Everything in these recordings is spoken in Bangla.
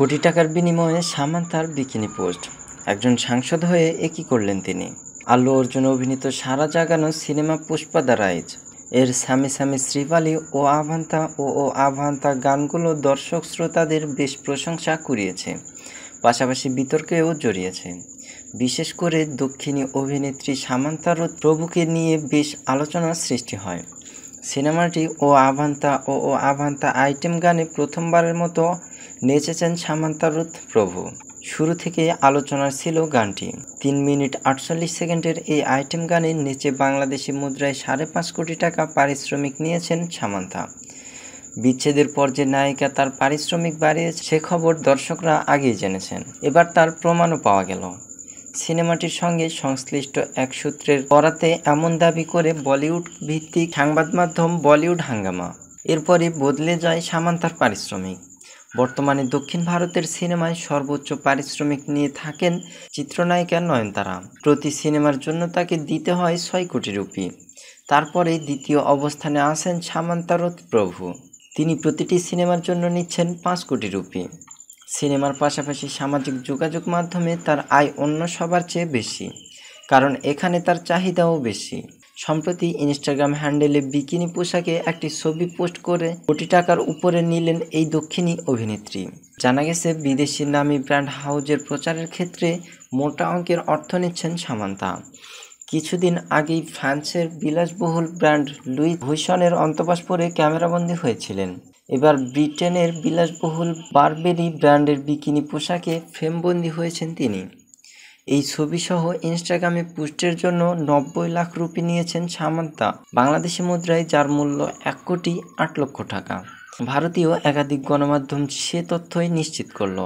কোটি টাকার বিনিময়ে সামান তার বিকিনি পোস্ট একজন সাংসদ হয়ে একই করলেন তিনি আল্লু অর্জুন অভিনীত সারা জাগানো সিনেমা পুষ্পা দা রাইজ এর স্বামী স্বামী শ্রীবালি ও আভান্তা ও ও আভান্তা গানগুলো দর্শক শ্রোতাদের বেশ প্রশংসা কুড়িয়েছে পাশাপাশি বিতর্কেও জড়িয়েছে বিশেষ করে দক্ষিণী অভিনেত্রী ও প্রভুকে নিয়ে বেশ আলোচনার সৃষ্টি হয় সিনেমাটি ও আভান্তা ও ও আভান্তা আইটেম গানে প্রথমবারের মতো নেচেছেন সামান্তা রুথ প্রভু শুরু থেকে আলোচনার ছিল গানটি তিন মিনিট আটচল্লিশ সেকেন্ডের এই আইটেম গানে নেচে বাংলাদেশি মুদ্রায় সাড়ে পাঁচ কোটি টাকা পারিশ্রমিক নিয়েছেন সামান্তা বিচ্ছেদের পর যে নায়িকা তার পারিশ্রমিক বাড়িয়েছে সে খবর দর্শকরা আগেই জেনেছেন এবার তার প্রমাণও পাওয়া গেল সিনেমাটির সঙ্গে সংশ্লিষ্ট এক সূত্রের পরাতে এমন দাবি করে বলিউড ভিত্তিক সংবাদ মাধ্যম বলিউড হাঙ্গামা এরপরে বদলে যায় সামান্তার পারিশ্রমিক বর্তমানে দক্ষিণ ভারতের সিনেমায় সর্বোচ্চ পারিশ্রমিক নিয়ে থাকেন চিত্রনায়িকা নয়নতারা প্রতি সিনেমার জন্য তাকে দিতে হয় ছয় কোটি রুপি তারপরে দ্বিতীয় অবস্থানে আসেন সামান্তারত প্রভু তিনি প্রতিটি সিনেমার জন্য নিচ্ছেন পাঁচ কোটি রুপি সিনেমার পাশাপাশি সামাজিক যোগাযোগ মাধ্যমে তার আয় অন্য সবার চেয়ে বেশি কারণ এখানে তার চাহিদাও বেশি সম্প্রতি ইনস্টাগ্রাম হ্যান্ডেলে বিকিনি পোশাকে একটি ছবি পোস্ট করে কোটি টাকার উপরে নিলেন এই দক্ষিণী অভিনেত্রী জানা গেছে বিদেশি নামি ব্র্যান্ড হাউজের প্রচারের ক্ষেত্রে মোটা অঙ্কের অর্থ নিচ্ছেন সামান্তা কিছুদিন আগেই ফ্রান্সের বিলাসবহুল ব্র্যান্ড লুই ভুইসনের অন্তবাস পরে ক্যামেরাবন্দী হয়েছিলেন এবার ব্রিটেনের বিলাসবহুল বারবেরি ব্র্যান্ডের বিকিনি পোশাকে ফ্রেমবন্দি হয়েছেন তিনি এই ছবিসহ ইনস্টাগ্রামে পোস্টের জন্য নব্বই লাখ রুপি নিয়েছেন সামান্তা বাংলাদেশি মুদ্রায় যার মূল্য এক কোটি আট লক্ষ টাকা ভারতীয় একাধিক গণমাধ্যম সে তথ্যই নিশ্চিত করল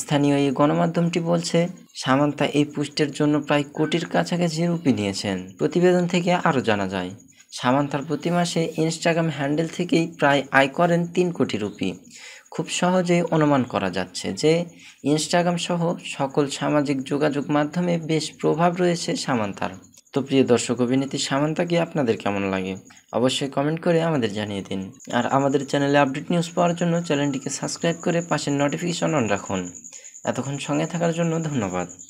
স্থানীয় এই গণমাধ্যমটি বলছে সামান্তা এই পোস্টের জন্য প্রায় কোটির কাছাকাছি রুপি নিয়েছেন প্রতিবেদন থেকে আরও জানা যায় সামান্তার প্রতি মাসে ইনস্টাগ্রাম হ্যান্ডেল থেকেই প্রায় আয় করেন তিন কোটি রুপি খুব সহজেই অনুমান করা যাচ্ছে যে ইনস্টাগ্রাম সহ সকল সামাজিক যোগাযোগ মাধ্যমে বেশ প্রভাব রয়েছে সামান্তার তো প্রিয় দর্শক অভিনেত্রী সামান্তাকে আপনাদের কেমন লাগে অবশ্যই কমেন্ট করে আমাদের জানিয়ে দিন আর আমাদের চ্যানেলে আপডেট নিউজ পাওয়ার জন্য চ্যানেলটিকে সাবস্ক্রাইব করে পাশের নোটিফিকেশন অন রাখুন এতক্ষণ সঙ্গে থাকার জন্য ধন্যবাদ